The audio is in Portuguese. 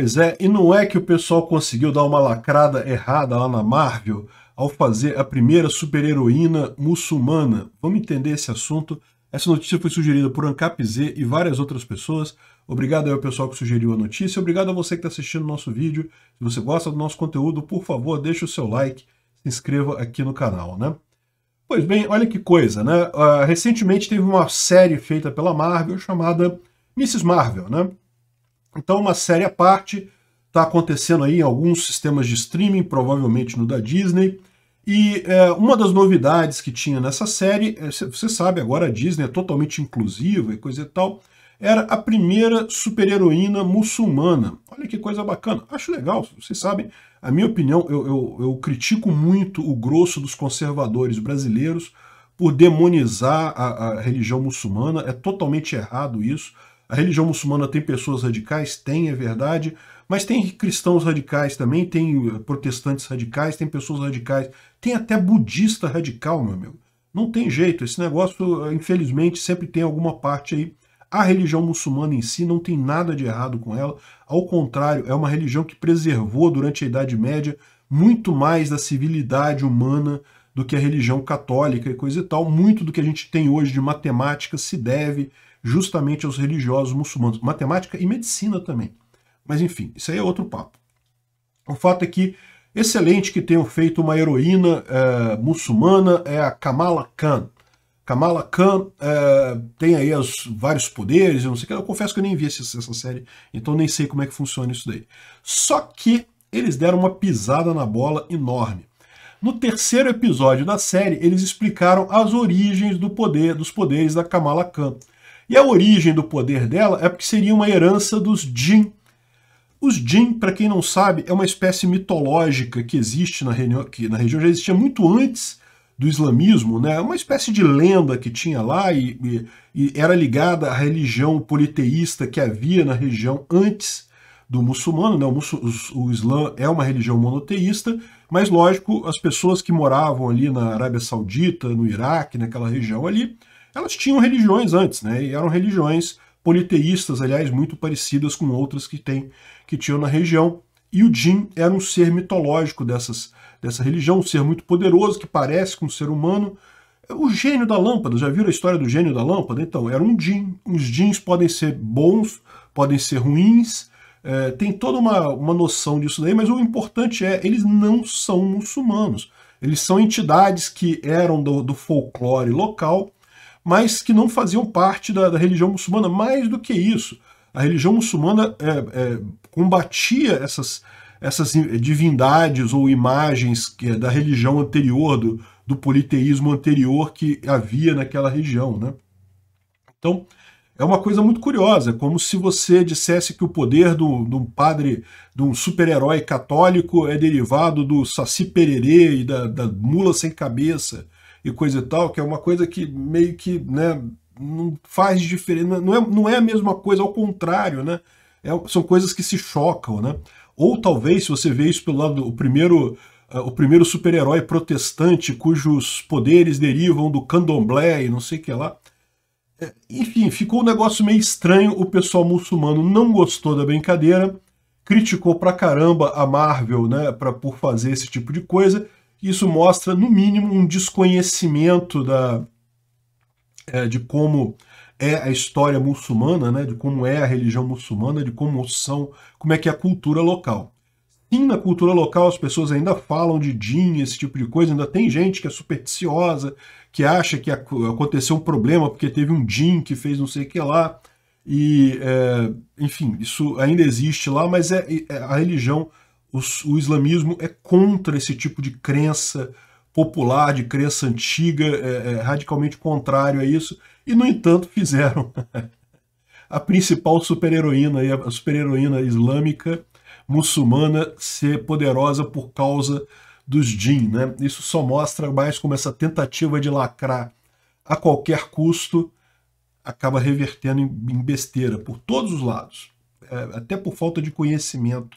Pois é, e não é que o pessoal conseguiu dar uma lacrada errada lá na Marvel ao fazer a primeira super-heroína muçulmana. Vamos entender esse assunto. Essa notícia foi sugerida por Ancap Z e várias outras pessoas. Obrigado ao pessoal que sugeriu a notícia. Obrigado a você que está assistindo o nosso vídeo. Se você gosta do nosso conteúdo, por favor, deixe o seu like, se inscreva aqui no canal, né? Pois bem, olha que coisa, né? Uh, recentemente teve uma série feita pela Marvel chamada Mrs. Marvel, né? Então, uma série à parte, está acontecendo aí em alguns sistemas de streaming, provavelmente no da Disney. E é, uma das novidades que tinha nessa série, é, você sabe, agora a Disney é totalmente inclusiva e coisa e tal, era a primeira super-heroína muçulmana. Olha que coisa bacana. Acho legal, vocês sabem, a minha opinião, eu, eu, eu critico muito o grosso dos conservadores brasileiros por demonizar a, a religião muçulmana, é totalmente errado isso a religião muçulmana tem pessoas radicais? Tem, é verdade. Mas tem cristãos radicais também, tem eh, protestantes radicais, tem pessoas radicais, tem até budista radical, meu amigo. Não tem jeito, esse negócio, eh, infelizmente, sempre tem alguma parte aí. A religião muçulmana em si não tem nada de errado com ela, ao contrário, é uma religião que preservou durante a Idade Média muito mais da civilidade humana do que a religião católica e coisa e tal. Muito do que a gente tem hoje de matemática se deve justamente aos religiosos muçulmanos, matemática e medicina também. Mas enfim, isso aí é outro papo. O fato é que excelente que tenham feito uma heroína é, muçulmana é a Kamala Khan. Kamala Khan é, tem aí os vários poderes, eu não sei o que. Eu confesso que eu nem vi essa, essa série, então nem sei como é que funciona isso daí. Só que eles deram uma pisada na bola enorme. No terceiro episódio da série, eles explicaram as origens do poder, dos poderes da Kamala Khan. E a origem do poder dela é porque seria uma herança dos Jin. Os Jin, para quem não sabe, é uma espécie mitológica que existe na, região, que na região já existia muito antes do islamismo, né? É uma espécie de lenda que tinha lá e, e, e era ligada à religião politeísta que havia na região antes do muçulmano, né? o, o, o Islã é uma religião monoteísta, mas lógico, as pessoas que moravam ali na Arábia Saudita, no Iraque, naquela região ali, elas tinham religiões antes, né? E eram religiões politeístas, aliás, muito parecidas com outras que tem que tinham na região. E o Jin era um ser mitológico dessas, dessa religião, um ser muito poderoso que parece com um ser humano. O gênio da lâmpada, já viram a história do gênio da lâmpada? Então, era um Jin. Os Jins podem ser bons, podem ser ruins, é, tem toda uma, uma noção disso daí, mas o importante é, eles não são muçulmanos. Eles são entidades que eram do, do folclore local mas que não faziam parte da, da religião muçulmana. Mais do que isso, a religião muçulmana é, é, combatia essas, essas divindades ou imagens que, é da religião anterior, do, do politeísmo anterior que havia naquela região. Né? Então, é uma coisa muito curiosa, como se você dissesse que o poder de um padre, de um super-herói católico é derivado do Saci Pererê e da, da mula sem cabeça e coisa e tal, que é uma coisa que meio que né, não faz diferença, não é, não é a mesma coisa, ao contrário, né? É, são coisas que se chocam, né? Ou talvez, se você vê isso pelo lado do primeiro, uh, o primeiro super-herói protestante cujos poderes derivam do candomblé e não sei o que lá. É, enfim, ficou um negócio meio estranho, o pessoal muçulmano não gostou da brincadeira, criticou pra caramba a Marvel, né, pra, por fazer esse tipo de coisa, isso mostra, no mínimo, um desconhecimento da, é, de como é a história muçulmana, né, de como é a religião muçulmana, de como são, como é que é a cultura local. Sim, na cultura local as pessoas ainda falam de din, esse tipo de coisa, ainda tem gente que é supersticiosa, que acha que aconteceu um problema porque teve um din que fez não sei o que lá, e, é, enfim, isso ainda existe lá, mas é, é a religião o, o islamismo é contra esse tipo de crença popular, de crença antiga, é, é radicalmente contrário a isso, e, no entanto, fizeram a principal super-heroína, a super-heroína islâmica muçulmana ser poderosa por causa dos jin. Né? Isso só mostra mais como essa tentativa de lacrar a qualquer custo acaba revertendo em besteira por todos os lados, é, até por falta de conhecimento